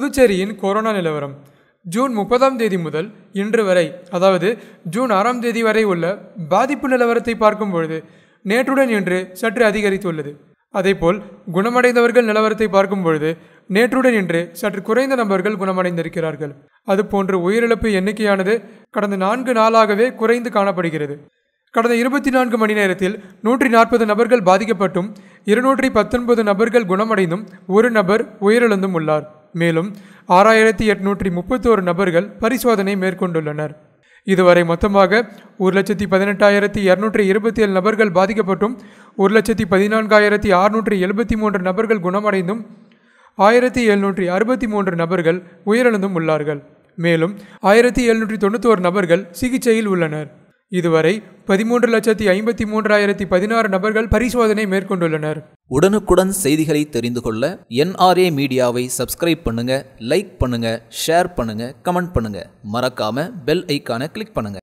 புதுச்சேரியின் கொரோனா நிலவரம் ஜூன் முப்பதாம் தேதி முதல் இன்று வரை அதாவது ஜூன் ஆறாம் தேதி வரை உள்ள பாதிப்பு நிலவரத்தை பார்க்கும் பொழுது நேற்றுடன் இன்று சற்று அதிகரித்துள்ளது அதேபோல் குணமடைந்தவர்கள் நிலவரத்தை பார்க்கும் பொழுது நேற்றுடன் இன்று சற்று குறைந்த நபர்கள் குணமடைந்திருக்கிறார்கள் அதுபோன்று உயிரிழப்பு எண்ணிக்கையானது கடந்த நான்கு நாளாகவே குறைந்து காணப்படுகிறது கடந்த இருபத்தி நான்கு மணி நேரத்தில் நூற்றி நாற்பது நபர்கள் பாதிக்கப்பட்டும் இருநூற்றி பத்தொன்பது நபர்கள் குணமடைந்தும் ஒரு நபர் உயிரிழந்தும் உள்ளார் மேலும் ஆறாயிரத்தி எட்நூற்றி முப்பத்தோரு நபர்கள் பரிசோதனை மேற்கொண்டுள்ளனர் இதுவரை மொத்தமாக ஒரு லட்சத்தி பதினெட்டாயிரத்தி இரநூற்றி இருபத்தி ஏழு நபர்கள் பாதிக்கப்பட்டும் ஒரு லட்சத்தி பதினான்காயிரத்தி அறுநூற்றி எழுபத்தி மூன்று நபர்கள் குணமடைந்தும் ஆயிரத்தி எழுநூற்றி அறுபத்தி மூன்று நபர்கள் உயிரிழந்தும் உள்ளார்கள் மேலும் ஆயிரத்தி எழுநூற்றி ஒரு நபர்கள் சிகிச்சையில் உள்ளனர் இதுவரை பதிமூன்று லட்சத்தி ஐம்பத்தி மூன்றாயிரத்தி பதினாறு நபர்கள் பரிசோதனை மேற்கொண்டுள்ளனர் உடனுக்குடன் செய்திகளை தெரிந்து கொள்ள என்ஆர்ஏ மீடியாவை சப்ஸ்கிரைப் பண்ணுங்க லைக் பண்ணுங்க ஷேர் பண்ணுங்க கமெண்ட் பண்ணுங்க மறக்காம பெல் ஐக்கான கிளிக் பண்ணுங்க